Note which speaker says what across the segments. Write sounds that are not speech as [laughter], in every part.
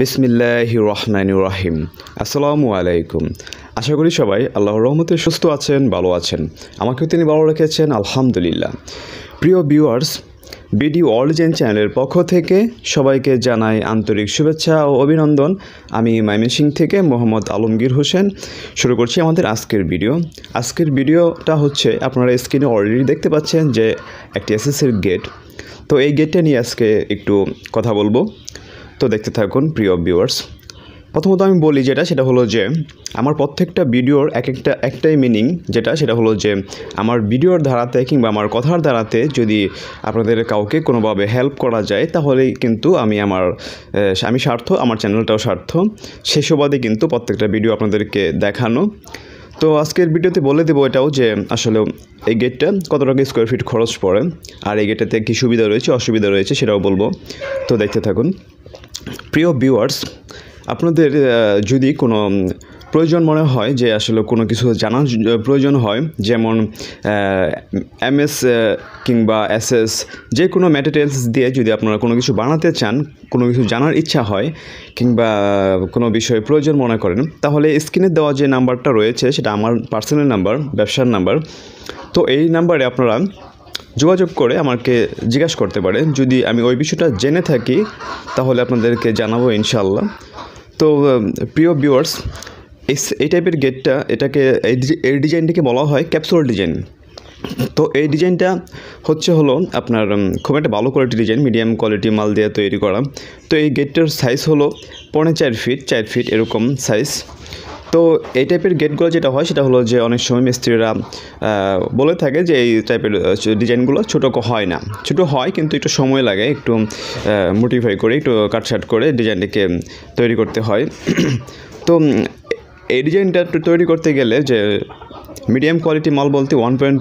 Speaker 1: বিসমিল্লাহ রহমান রাহিম আসসালামু আলাইকুম আশা করি সবাই আল্লাহর রহমতে সুস্থ আছেন ভালো আছেন আমাকেও তিনি ভালো রেখেছেন আলহামদুলিল্লাহ প্রিয় ভিউয়ার্স বিডি ওয়ার্ল্ড জেন চ্যানেলের পক্ষ থেকে সবাইকে জানাই আন্তরিক শুভেচ্ছা ও অভিনন্দন আমি সিং থেকে মোহাম্মদ আলমগীর হোসেন শুরু করছি আমাদের আজকের ভিডিও আজকের ভিডিওটা হচ্ছে আপনারা স্ক্রিনে অলরেডি দেখতে পাচ্ছেন যে একটি এসএসসির গেট তো এই গেটটা নিয়ে আজকে একটু কথা বলবো তো দেখতে থাকুন প্রিয় ভিউয়ার্স প্রথমত আমি বলি যেটা সেটা হলো যে আমার প্রত্যেকটা ভিডিওর এক একটা একটাই মিনিং যেটা সেটা হলো যে আমার ভিডিওর ধারাতে কিংবা আমার কথার ধারাতে যদি আপনাদের কাউকে কোনোভাবে হেল্প করা যায় তাহলেই কিন্তু আমি আমার আমি স্বার্থ আমার চ্যানেলটাও স্বার্থ শেষবাদে কিন্তু প্রত্যেকটা ভিডিও আপনাদেরকে দেখানো তো আজকের ভিডিওতে বলে দেবো এটাও যে আসলে এই গেটটা কত টাকা স্কোয়ার ফিট খরচ পড়ে আর এই গেটটাতে কী সুবিধা রয়েছে অসুবিধা রয়েছে সেটাও বলবো তো দেখতে থাকুন প্রিয় ভিউয়ার্স আপনাদের যদি কোনো প্রয়োজন মনে হয় যে আসলে কোনো কিছু জানার প্রয়োজন হয় যেমন এমএস কিংবা এসএস যে কোনো ম্যাটেরিয়ালস দিয়ে যদি আপনারা কোনো কিছু বানাতে চান কোনো কিছু জানার ইচ্ছা হয় কিংবা কোনো বিষয়ে প্রয়োজন মনে করেন তাহলে স্ক্রিনে দেওয়া যে নাম্বারটা রয়েছে সেটা আমার পার্সোনাল নাম্বার ব্যবসার নাম্বার তো এই নাম্বারে আপনারা যোগাযোগ করে আমাকে জিজ্ঞাসা করতে পারেন যদি আমি ওই বিষয়টা জেনে থাকি তাহলে আপনাদেরকে জানাবো ইনশাল্লাহ তো প্রিয় ভিউয়ার্স এই টাইপের গেটটা এটাকে এই ডিজাইনটিকে বলা হয় ক্যাপসুল ডিজাইন তো এই ডিজাইনটা হচ্ছে হলো আপনার খুব একটা ভালো কোয়ালিটি ডিজাইন মিডিয়াম কোয়ালিটি মাল দিয়ে তৈরি করা তো এই গেটটার সাইজ হলো পৌনে চার ফিট চার ফিট এরকম সাইজ তো এই টাইপের গেটগুলো যেটা হয় সেটা হলো যে অনেক সময় মিস্ত্রিরা বলে থাকে যে এই টাইপের ডিজাইনগুলো ছোটো হয় না ছোটো হয় কিন্তু একটু সময় লাগে একটু মোটিফাই করে একটু কাটসাট করে ডিজাইনটিকে তৈরি করতে হয় [clears throat] তো এই ডিজাইনটা তৈরি করতে গেলে যে মিডিয়াম কোয়ালিটি মাল বলতে one point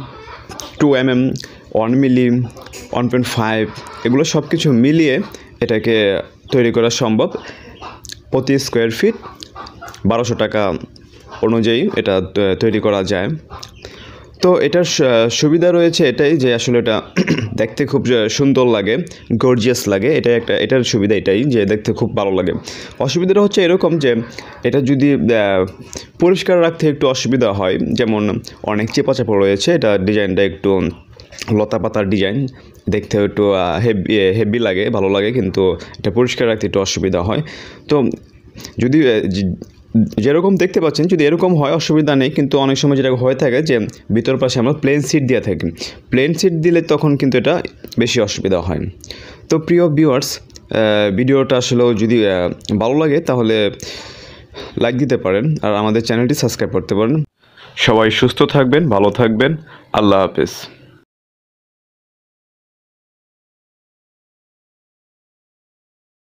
Speaker 1: two M M one milli one point five এগুলো সব কিছু মিলিয়ে এটাকে তৈরি করা সম্ভব প্রতি স্কোয়ার ফিট বারোশো টাকা অনুযায়ী এটা তৈরি করা যায় তো এটার সুবিধা রয়েছে এটাই যে আসলে এটা [clears throat] দেখতে খুব সুন্দর লাগে গর্জিয়াস লাগে এটা একটা এটার সুবিধা এটাই যে দেখতে খুব ভালো লাগে অসুবিধাটা হচ্ছে এরকম যে এটা যদি পরিষ্কার রাখতে একটু অসুবিধা হয় যেমন অনেক চেপা চাপা রয়েছে এটা ডিজাইনটা একটু লতা পাতার ডিজাইন দেখতে একটু হেভি হেভি লাগে ভালো লাগে কিন্তু এটা পরিষ্কার রাখতে একটু অসুবিধা হয় তো যদি যেরকম দেখতে পাচ্ছেন যদি এরকম হয় অসুবিধা নেই কিন্তু অনেক সময় যেটা হয়ে থাকে যে ভিতর পাশে আমরা প্লেন সিট দিয়ে থাকি প্লেন সিট দিলে তখন কিন্তু এটা বেশি অসুবিধা হয় তো প্রিয় ভিউয়ার্স ভিডিওটা আসলেও যদি ভালো লাগে তাহলে লাইক দিতে পারেন আর আমাদের চ্যানেলটি সাবস্ক্রাইব করতে পারেন সবাই সুস্থ থাকবেন ভালো থাকবেন আল্লাহ হাফেজ